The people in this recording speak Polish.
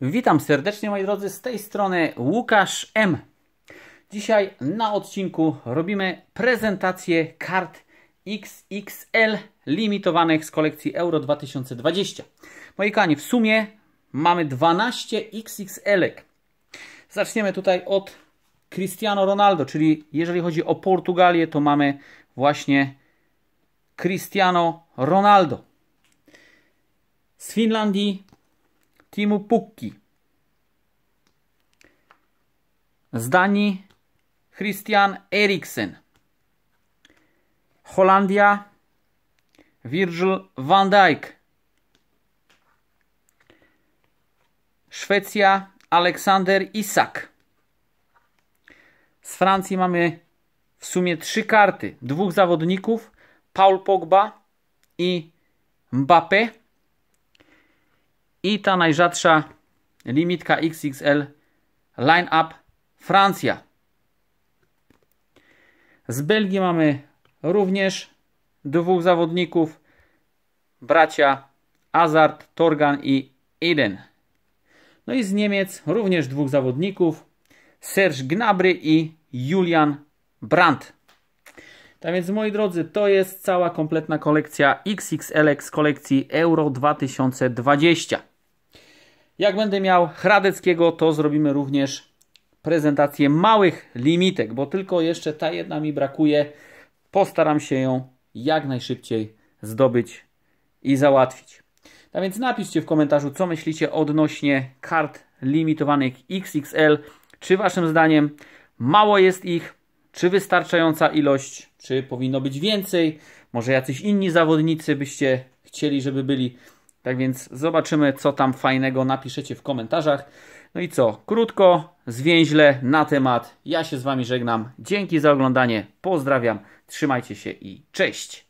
Witam serdecznie moi drodzy, z tej strony Łukasz M. Dzisiaj na odcinku robimy prezentację kart XXL limitowanych z kolekcji Euro 2020. Moi kochani, w sumie mamy 12 XXL. -ek. Zaczniemy tutaj od Cristiano Ronaldo, czyli jeżeli chodzi o Portugalię, to mamy właśnie Cristiano Ronaldo. Z Finlandii Timu Pukki. Z Danii Christian Eriksen. Holandia Virgil van Dijk. Szwecja Aleksander Isak. Z Francji mamy w sumie trzy karty. Dwóch zawodników, Paul Pogba i Mbappé. I ta najrzadsza limitka XXL Line Up Francja. Z Belgii mamy również dwóch zawodników, bracia Azard, Torgan i Eden. No i z Niemiec również dwóch zawodników, Serge Gnabry i Julian Brandt. Tak więc moi drodzy, to jest cała kompletna kolekcja z kolekcji Euro 2020. Jak będę miał Hradeckiego, to zrobimy również prezentację małych limitek, bo tylko jeszcze ta jedna mi brakuje. Postaram się ją jak najszybciej zdobyć i załatwić. A tak więc napiszcie w komentarzu, co myślicie odnośnie kart limitowanych XXL. Czy waszym zdaniem mało jest ich? Czy wystarczająca ilość? Czy powinno być więcej? Może jacyś inni zawodnicy byście chcieli, żeby byli tak więc zobaczymy, co tam fajnego napiszecie w komentarzach. No i co? Krótko, zwięźle na temat. Ja się z Wami żegnam. Dzięki za oglądanie. Pozdrawiam. Trzymajcie się i cześć.